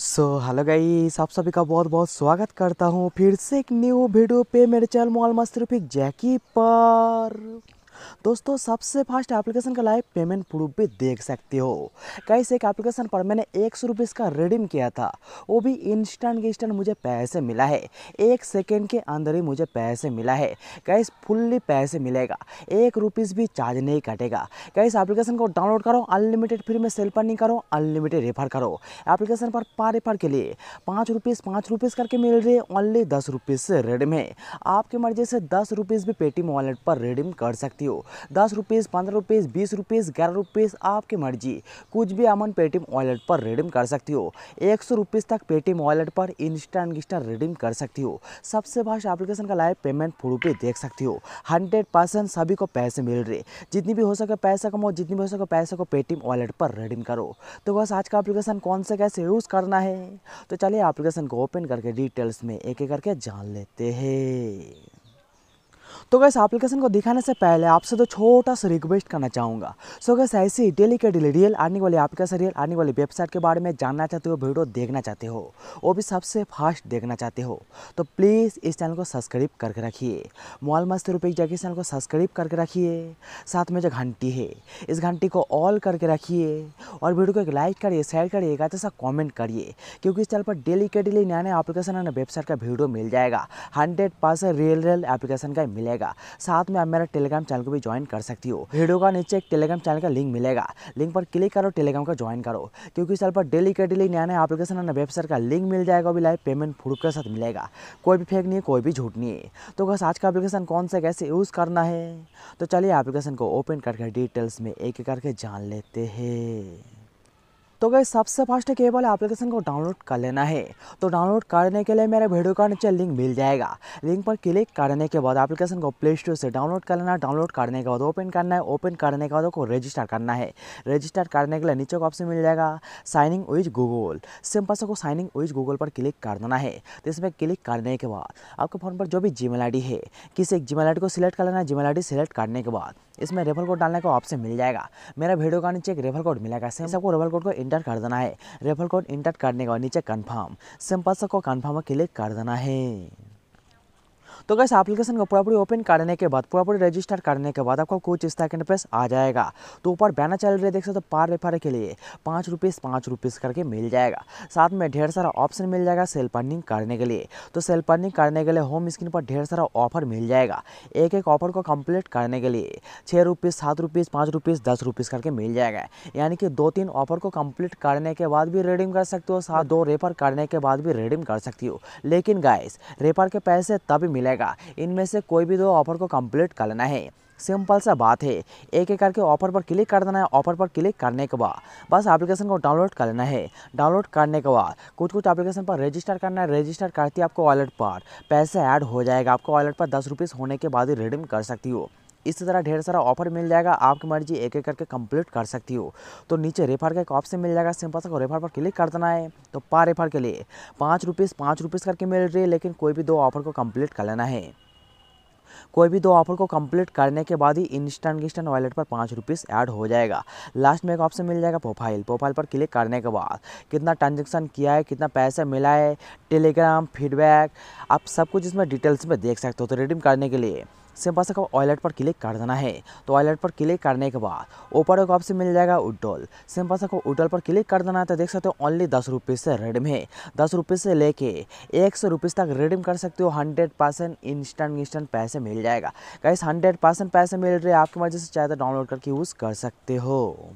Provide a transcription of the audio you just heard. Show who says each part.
Speaker 1: so hello गाई आप सभी का बहुत बहुत स्वागत करता हूँ फिर से एक न्यू वीडियो पे मेरे चैनल मॉल मस्त रूपी जैकी पर दोस्तों सबसे फास्ट एप्लीकेशन का लाइव पेमेंट प्रूफ भी देख सकते हो कैसे एक एप्लीकेशन पर मैंने एक सौ रुपये इसका रिडीम किया था वो भी इंस्टेंट इंस्टेंट मुझे पैसे मिला है एक सेकेंड के अंदर ही मुझे पैसे मिला है कैस फुल्ली पैसे मिलेगा एक रुपीज़ भी चार्ज नहीं कटेगा कैस एप्लीकेशन को डाउनलोड करो अनलिमिटेड फ्री में सेल पर नहीं करो अनलिमिटेड रेफर करो एप्लीकेशन पर पार रेफर के लिए पाँच रुपीज़ पाँच रुपीज़ करके मिल रही है ओनली दस रुपीज़ से रिडीम है आपकी मर्जी से दस रुपीज़ भी पेटीएम वॉलेट पर रिडीम कर सकती हो दस रुपीज़ पंद्रह रुपीज़ बीस रुपीज़ ग्यारह रुपीस आपकी मर्जी कुछ भी अमन पेटीएम वॉलेट पर रिडीम कर सकती हो एक सौ रुपीज़ तक पेटीएम वॉलेट पर इंस्टेंट इंस्टेंट रिडीम कर सकती हो सबसे फास्ट एप्लीकेशन का लाइव पेमेंट फूल पे देख सकती हो हंड्रेड परसेंट सभी को पैसे मिल रहे जितनी भी हो सके पैसा कमाओ जितनी भी हो सके पैसे को पेटीएम वॉलेट पर रिडीम करो तो बस आज का एप्लीकेशन कौन सा कैसे यूज़ करना है तो चलिए एप्लीकेशन को ओपन करके डिटेल्स में एक एक करके जान लेते हैं तो गैस एप्लीकेशन को दिखाने से पहले आपसे तो छोटा सा रिक्वेस्ट करना चाहूँगा सो गैस ऐसी डेली के डेली रियल आने वाली एप्लीकेशन रियल आने वाली वेबसाइट के बारे में जानना चाहते हो वीडियो देखना चाहते हो वो भी सबसे फास्ट देखना चाहते हो तो प्लीज़ इस चैनल को सब्सक्राइब करके रखिए मोबाइल मस्त रुपये जाके इस चैनल को सब्सक्राइब करके रखिए साथ में जो घंटी है इस घंटी को ऑल करके रखिए और वीडियो को एक लाइक करिए शेयर करिएगा सा कॉमेंट करिए क्योंकि इस चैनल पर डेली के डेली नया नया एप्लीकेशन और वेबसाइट का वीडियो मिल जाएगा hundred percent real real application का मिलेगा मिलेगा साथ में आप मेरा टेलीग्राम चैनल को भी ज्वाइन कर सकती हो वीडियो का नीचे एक टेलीग्राम चैनल का लिंक मिलेगा लिंक पर क्लिक करो टेलीग्राम का ज्वाइन करो क्योंकि इस पर डेली के डेली नया नया एप्लीकेशन और वेबसाइट का लिंक मिल जाएगा भी लाइव पेमेंट प्रूफ के साथ मिलेगा कोई भी फेक नहीं है कोई भी झूठ नहीं है तो बस आज का एप्लीकेशन कौन सा कैसे यूज़ करना है तो चलिए एप्लीकेशन को ओपन करके डिटेल्स में एक एक करके जान लेते हैं तो गई सबसे फास्ट केवल एप्लीकेशन को डाउनलोड कर लेना है तो डाउनलोड करने के लिए मेरे वीडियो का नीचे लिंक मिल जाएगा लिंक पर क्लिक करने के बाद एप्लीकेशन को प्ले स्टोर से डाउनलोड कर लेना डाउनलोड करने के बाद ओपन करना है ओपन करने के बाद उसको रजिस्टर करना है रजिस्टर करने के लिए नीचे को ऑप्शन मिल जाएगा साइनिंग विज गूगल सिंपल से को साइनिंग विज गूगल पर क्लिक कर देना है तो इसमें क्लिक करने के बाद आपके फ़ोन पर जो भी जी है किसी एक जी को सिलेक्ट कर लेना है जी सिलेक्ट करने के बाद इसमें रेफर कोड डालने का ऑप्शन मिल जाएगा मेरा वीडियो का नीचे एक रेफर कोड मिलेगा सेम सबको रेफर कोड को इंटर कर देना है रेफर कोड इंटर करने का नीचे कन्फर्म सिंपल सबको कन्फर्म क्लिक कर देना है तो गैस एप्लीकेशन को पूरा पूरी ओपन करने के बाद पूरा पूरी रजिस्टर करने के बाद आपको कुछ इस तरह पेस आ जाएगा तो ऊपर बैनर चल रही है देख सकते हो तो पार रेफर के लिए पाँच रुपीस पाँच रुपीस करके मिल जाएगा साथ में ढेर सारा ऑप्शन मिल जाएगा सेल अर्निंग करने के लिए तो सेल अर्निंग करने के लिए होम स्क्रीन पर ढेर सारा ऑफर मिल जाएगा एक एक ऑफर को कम्प्लीट करने के लिए छः रुपीस सात रुपीस पाँच रुपीस दस रुपीस करके मिल जाएगा यानी कि दो तीन ऑफर को कम्प्लीट करने के बाद भी रिडीम कर सकते हो साथ दो रेफर करने के बाद भी रिडीम कर सकती हो लेकिन गाइस रेफर के पैसे तभी मिले मिलेगा इनमें से कोई भी दो ऑफर को कंप्लीट कर लेना है सिंपल सा बात है एक एक करके ऑफर पर क्लिक कर देना है ऑफर पर क्लिक करने के बाद बस एप्लीकेशन को डाउनलोड कर लेना है डाउनलोड करने के बाद कुछ कुछ एप्लीकेशन पर रजिस्टर करना है रजिस्टर करती है आपको वॉलेट पर पैसे ऐड हो जाएगा आपको वॉलेट पर दस रुपीज़ होने के बाद ही रिडीम कर सकती हो इस तरह ढेर सारा ऑफर मिल जाएगा आपकी मर्जी एक एक करके कंप्लीट कर सकती हो तो नीचे रेफर का एक ऑप्शन मिल जाएगा सिंपल सा रेफर पर क्लिक कर देना है तो पा रेफर के लिए पाँच रुपीज़ पाँच रुपीज़ करके मिल रही है लेकिन कोई भी दो ऑफर को कंप्लीट कर लेना है कोई भी दो ऑफर को कंप्लीट करने के बाद ही इंस्टेंट इंस्टेंट वॉलेट पर पाँच रुपीज़ ऐड हो जाएगा लास्ट में एक ऑप्शन मिल जाएगा प्रोफाइल प्रोफाइल पर क्लिक करने के बाद कितना ट्रांजेक्शन किया है कितना पैसा मिला है टेलीग्राम फीडबैक आप सब कुछ इसमें डिटेल्स में देख सकते हो तो रिडीम करने के लिए उसके बाद आपको पर क्लिक कर देना है तो ऑयलेट पर क्लिक करने के बाद ऊपर एक ऑप्शन मिल जाएगा उडोल सेम पास आपको उड्डोल पर क्लिक कर देना है तो देख सकते हो ओनली दस रुपीज़ से रेडम है दस रुपीज़ से लेके एक सौ रुपीज़ तक रेडम कर सकते हो हंड्रेड परसेंट इंस्टेंट इंस्टेंट पैसे मिल जाएगा कैसे हंड्रेड परसेंट पैसे मिल रहे हैं आपकी मर्जी से चाहे तो डाउनलोड करके यूज़ कर सकते हो